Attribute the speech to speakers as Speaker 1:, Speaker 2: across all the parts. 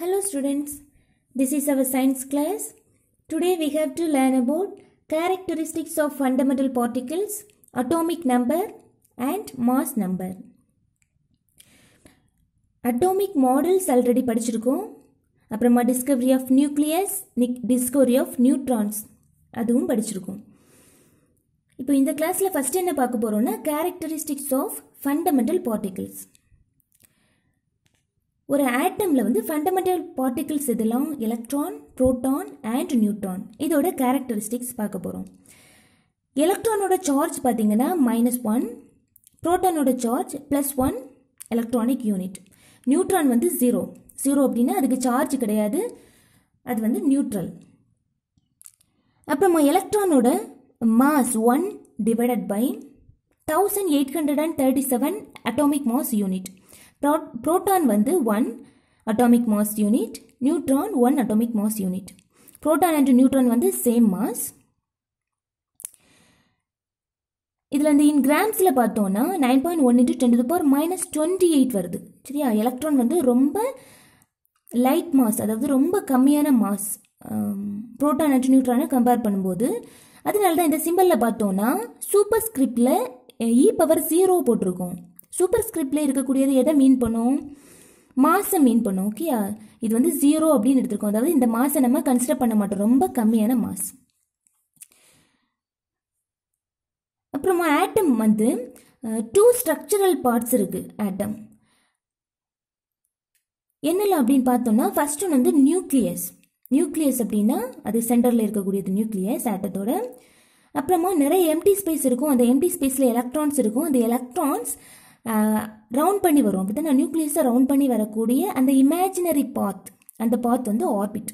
Speaker 1: Hello students, this is our science class. Today we have to learn about characteristics of fundamental particles, atomic number and mass number. Atomic models already padichirukum. discovery of nucleus, discovery of neutrons. Adhum padichirukum. Ipo in the class la first enna characteristics of fundamental particles. ஒரு ஆட்டமில் வந்து fundamental particles இதெல்லாம் electron proton and neutron இதோட characteristics பார்க்க போகிறோம் எலக்ட்ரானோட charge பார்த்தீங்கன்னா minus one ப்ரோட்டானோட charge plus one electronic unit neutron வந்து ஜீரோ ஜீரோ அப்படின்னா அதுக்கு சார்ஜ் கிடையாது அது வந்து நியூட்ரல் அப்புறமா எலக்ட்ரானோட mass one divided by thousand eight hundred and thirty seven atomic mass unit proton வந்து one atomic mass unit neutron one atomic mass unit proton and neutron வந்து சேம் மாஸ் இதில் வந்து இன் கிராம்ஸில் பார்த்தோன்னா nine point one into ten to power minus twenty eight வருது சரியா electron வந்து ரொம்ப லைட் மாஸ் அதாவது ரொம்ப கம்மியான மாஸ் ப்ரோட்டான் அண்ட் நியூட்ரானை கம்பேர் பண்ணும்போது அதனால தான் இந்த சிம்பிளில் பார்த்தோன்னா சூப்பர் ஸ்கிரிப்டில் இ e பவர் ஜீரோ போட்டிருக்கோம் சூப்பர் ஸ்கிரிப்டில் இருக்கக்கூடியது எதை மீன் பண்ணும் மாதம் மீன் பண்ணும் ஓகே இது வந்து ஜீரோ அப்படின்னு எடுத்துருக்கோம் அதாவது இந்த மாதம் நம்ம கன்சிடர் பண்ண மாட்டோம் ரொம்ப கம்மியான மாதம் அப்புறமா ஆட்டம் வந்து டூ ஸ்ட்ரக்சரல் பார்ட்ஸ் இருக்குது ஆட்டம் என்னெல்லாம் அப்படின்னு பார்த்தோம்னா ஃபர்ஸ்ட் ஒன்று வந்து நியூக்ளியஸ் நியூக்ளியஸ் அப்படின்னா அது சென்டரில் இருக்கக்கூடியது நியூக்ளியஸ் ஆட்டத்தோட அப்புறமா நிறைய எம்டி ஸ்பேஸ் இருக்கும் அந்த எம்டி ஸ்பேஸில் எலக்ட்ரான்ஸ் இருக்கும் அந்த எலக்ட்ரான்ஸ் ரவுண்ட் பண்ணி வரும் அப்படி தான் நியூக்ளியஸை ரவுண்ட் பண்ணி வரக்கூடிய அந்த இமேஜினரி பாத் அந்த பாத் வந்து ஆர்பிட்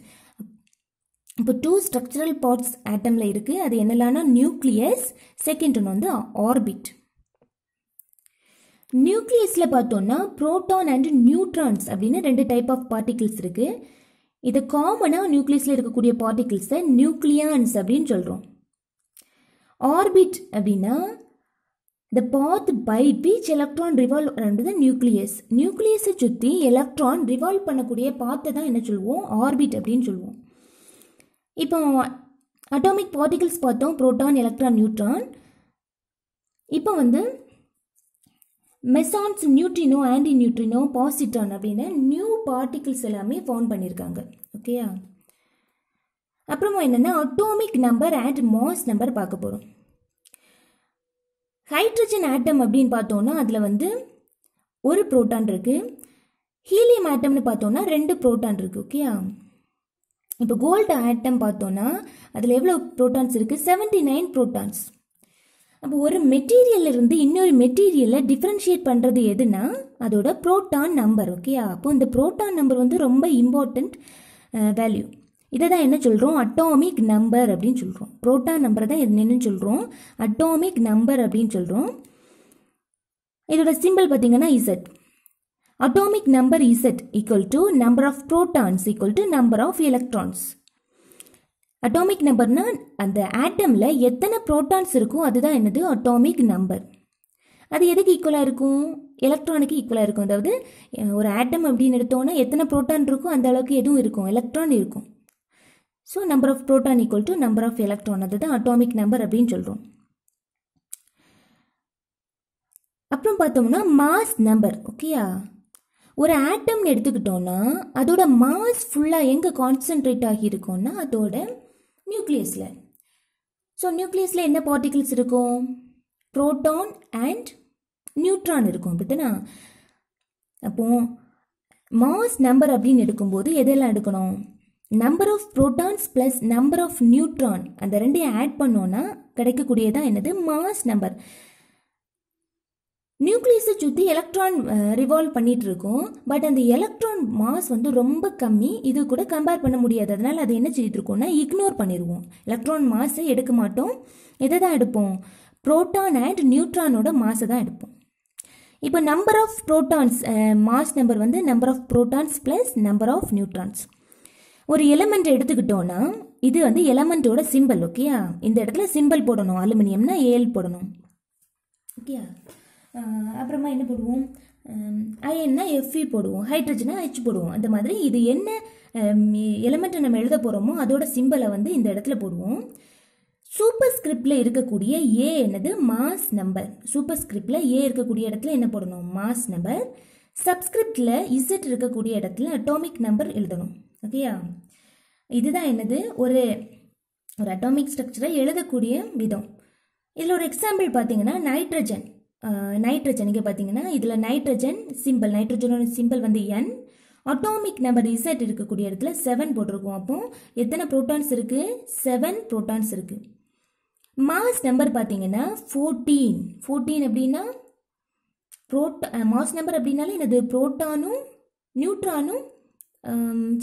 Speaker 1: இப்போ டூ ஸ்ட்ரக்சரல் பார்ட்ஸ் ஆட்டமில் இருக்குது அது என்னெல்லாம்னா நியூக்ளியஸ் செகண்ட் ஒன்று வந்து ஆர்பிட் நியூக்ளியஸில் பார்த்தோம்னா ப்ரோட்டான் அண்ட் நியூட்ரான்ஸ் அப்படின்னு ரெண்டு டைப் ஆஃப் பார்ட்டிகிள்ஸ் இருக்குது இது காமனாக நியூக்ளியஸில் இருக்கக்கூடிய பார்ட்டிகிள்ஸை நியூக்ளியான்ஸ் அப்படின்னு சொல்கிறோம் ஆர்பிட் அப்படின்னா the path by which electron revolve around the nucleus. நியூக்ளியஸை சுற்றி எலக்ட்ரான் ரிவால்வ் பண்ணக்கூடிய பாத்தை தான் என்ன சொல்லுவோம் ஆர்பிட் அப்படின்னு சொல்லுவோம் இப்போ அட்டாமிக் பார்ட்டிகல்ஸ் பார்த்தோம் புரோட்டான் எலக்ட்ரான் நியூட்ரான் இப்போ வந்து mesons neutrino anti neutrino positron அப்படின்னு நியூ பார்ட்டிகிள்ஸ் எல்லாமே ஃபவுண்ட் பண்ணியிருக்காங்க ஓகேயா அப்புறமா என்னென்னா atomic number and mass number பார்க்க போகிறோம் ஹைட்ரஜன் ஆட்டம் அப்படின்னு பார்த்தோன்னா அதில் வந்து ஒரு புரோட்டான் இருக்குது ஹீலியம் ஆட்டம்னு பார்த்தோன்னா ரெண்டு புரோட்டான் இருக்குது ஓகேயா இப்போ கோல்டு ஆட்டம் பார்த்தோன்னா அதில் எவ்வளோ புரோட்டான்ஸ் இருக்குது செவன்டி நைன் புரோட்டான்ஸ் அப்போ ஒரு மெட்டீரியல்ல இருந்து இன்னொரு மெட்டீரியலை டிஃப்ரென்ஷியேட் பண்ணுறது எதுனா அதோட புரோட்டான் நம்பர் ஓகேயா அப்போ இந்த புரோட்டான் நம்பர் வந்து ரொம்ப இம்பார்ட்டண்ட் வேல்யூ இதை தான் என்ன சொல்கிறோம் அட்டாமிக் நம்பர் அப்படின்னு சொல்கிறோம் புரோட்டான் நம்பர் தான் என்னென்னு சொல்கிறோம் அட்டாமிக் நம்பர் அப்படின்னு சொல்கிறோம் இதோட சிம்பிள் பார்த்தீங்கன்னா Z atomic number Z equal to number of protons equal to number of electrons atomic நம்பர்னா அந்த ஆட்டமில் எத்தனை புரோட்டான்ஸ் இருக்கும் அதுதான் என்னது அட்டாமிக் நம்பர் அது எதுக்கு ஈக்குவலாக இருக்கும் எலக்ட்ரானுக்கு ஈக்குவலாக இருக்கும் அதாவது ஒரு ஆட்டம் அப்படின்னு எடுத்தோன்னா எத்தனை புரோட்டான் இருக்கும் அந்த அளவுக்கு எதுவும் இருக்கும் எலக்ட்ரான் இருக்கும் so number of proton equal to number of electron அதுதான் அட்டாமிக் நம்பர் அப்படின்னு சொல்கிறோம் அப்புறம் பார்த்தோம்னா மாஸ் நம்பர் ஓகேயா ஒரு ஆட்டம்னு mass அதோட மாஸ் ஃபுல்லாக எங்கே கான்சென்ட்ரேட் ஆகியிருக்கோம்னா அதுவுட நியூக்ளியஸில் ஸோ நியூக்ளியஸில் என்ன particles இருக்கும் proton அண்ட் நியூட்ரான் இருக்கும் அப்படித்தானா அப்போது மாஸ் நம்பர் அப்படின்னு போது எதெல்லாம் எடுக்கணும் number of protons plus number of neutron அந்த ரெண்டையும் ஆட் பண்ணோன்னா கிடைக்கக்கூடியதான் என்னது மாஸ் நம்பர் நியூக்ளியஸை சுற்றி எலக்ட்ரான் ரிவால்வ் பண்ணிட்டு இருக்கும் பட் அந்த எலக்ட்ரான் மாஸ் வந்து ரொம்ப கம்மி இது கூட கம்பேர் பண்ண முடியாது அதனால் அதை என்ன செய்திருக்கோம்னா இக்னோர் பண்ணிடுவோம் எலக்ட்ரான் மாஸை எடுக்க மாட்டோம் எதை தான் எடுப்போம் ப்ரோட்டான் அண்ட் நியூட்ரானோட மாஸை தான் எடுப்போம் இப்போ number of protons mass number வந்து number of protons plus number of neutrons ஒரு எலமெண்ட் எடுத்துக்கிட்டோம்னா இது வந்து எலமெண்ட்டோட சிம்பிள் ஓகேயா இந்த இடத்துல சிம்பிள் போடணும் அலுமினியம்னா ஏல் போடணும் ஓகேயா அப்புறமா என்ன போடுவோம் அயன்னா எஃப்இ போடுவோம் ஹைட்ரஜனா ஹெச் போடுவோம் அந்த மாதிரி இது என்ன எலமெண்ட்டை நம்ம எழுத போகிறோமோ அதோட சிம்பிளை வந்து இந்த இடத்துல போடுவோம் சூப்பர் ஸ்கிரிப்டில் இருக்கக்கூடிய ஏ என்னது மாஸ் நம்பர் சூப்பர் ஸ்கிரிப்டில் ஏ இருக்கக்கூடிய இடத்துல என்ன போடணும் மாஸ் நம்பர் சப்ஸ்கிரிப்டில் இசட் இருக்கக்கூடிய இடத்துல அட்டாமிக் நம்பர் எழுதணும் ஓகேயா இதுதான் என்னது ஒரு ஒரு அட்டாமிக் ஸ்ட்ரக்சரை எழுதக்கூடிய விதம் இதில் ஒரு எக்ஸாம்பிள் பார்த்தீங்கன்னா நைட்ரஜன் நைட்ரஜன் இங்கே பார்த்தீங்கன்னா இதில் நைட்ரஜன் சிம்பிள் நைட்ரஜனோட சிம்பிள் வந்து என் அட்டாமிக் நம்பர் இசட் இருக்கக்கூடிய இடத்துல செவன் போட்டிருக்கோம் அப்போ எத்தனை ப்ரோட்டான்ஸ் இருக்குது செவன் ப்ரோட்டான்ஸ் இருக்குது மாஸ் நம்பர் பார்த்தீங்கன்னா ஃபோர்டீன் ஃபோர்டீன் அப்படின்னா ப்ரோட்டா மாஸ் நம்பர் அப்படின்னாலே எனது ப்ரோட்டானும் நியூட்ரானும்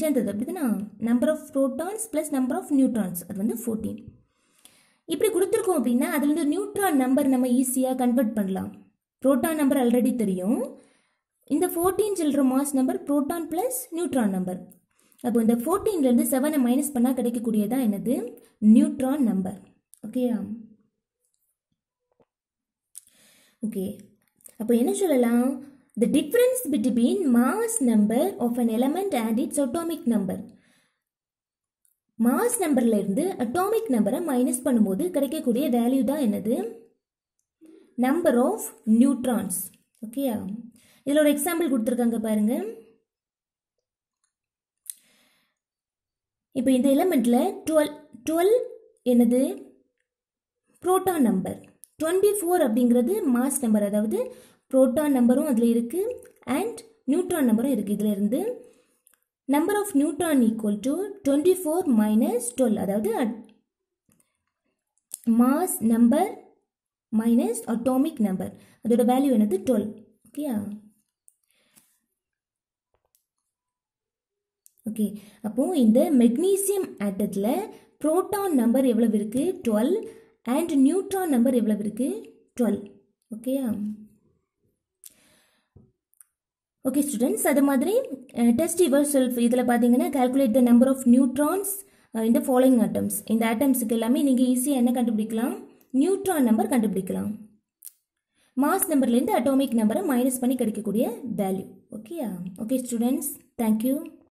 Speaker 1: சேர்ந்தது அப்படிதுனா number of protons plus number of neutrons அது வந்து ஃபோர்டீன் இப்படி கொடுத்துருக்கோம் அப்படின்னா அதுலேருந்து நியூட்ரான் நம்பர் நம்ம ஈஸியாக கன்வெர்ட் பண்ணலாம் ப்ரோட்டான் நம்பர் ஆல்ரெடி தெரியும் இந்த ஃபோர்டீன் சில்லற mass number proton plus neutron number அப்போ இந்த ஃபோர்டீன்லேருந்து செவனை மைனஸ் பண்ணால் கிடைக்கக்கூடியதான் என்னது நியூட்ரான் நம்பர் ஓகேயா ஓகே அப்போ என்ன சொல்லலாம் The difference between mass number of an element and its atomic number. Mass நம்பரில் இருந்து அட்டாமிக் நம்பரை மைனஸ் பண்ணும்போது கிடைக்கக்கூடிய வேல்யூ தான் என்னது நம்பர் ஆஃப் நியூட்ரான்ஸ் ஓகேயா இதில் ஒரு எக்ஸாம்பிள் கொடுத்துருக்காங்க பாருங்க இப்போ இந்த எலமெண்ட்டில் டுவெல் டுவெல் என்னது புரோட்டான் நம்பர் டுவெண்ட்டி ஃபோர் அப்படிங்கிறது மாஸ் நம்பர் அதாவது ப்ரோட்டான் நம்பரும் அதில் இருக்குது அண்ட் நியூட்ரான் நம்பரும் இருக்குது இதில் இருந்து number of neutron equal to twenty four minus twelve அதாவது mass number minus atomic number அதோட வேல்யூ என்னது டுவெல் ஓகேயா ஓகே அப்போது இந்த மெக்னீசியம் ஆட்டத்தில் ப்ரோட்டான் நம்பர் எவ்வளவு இருக்குது டுவெல் அண்ட் நியூட்ரான் நம்பர் எவ்வளவு இருக்குது டுவெல் ஓகேயா ஓகே ஸ்டூடெண்ட்ஸ் அது மாதிரி டெஸ்ட் இவர் செல்ஃப் இதில் பார்த்தீங்கன்னா calculate the number of neutrons இந்த ஃபாலோயிங் ஆட்டம்ஸ் இந்த ஆட்டம்ஸுக்கு எல்லாமே நீங்கள் ஈஸியாக என்ன கண்டுபிடிக்கலாம் நியூட்ரான் நம்பர் கண்டுபிடிக்கலாம் மாஸ் நம்பர்லேருந்து அட்டோமிக் நம்பரை மைனஸ் பண்ணி கிடைக்கக்கூடிய வேல்யூ ஓகேயா ஓகே ஸ்டூடெண்ட்ஸ் தேங்க்யூ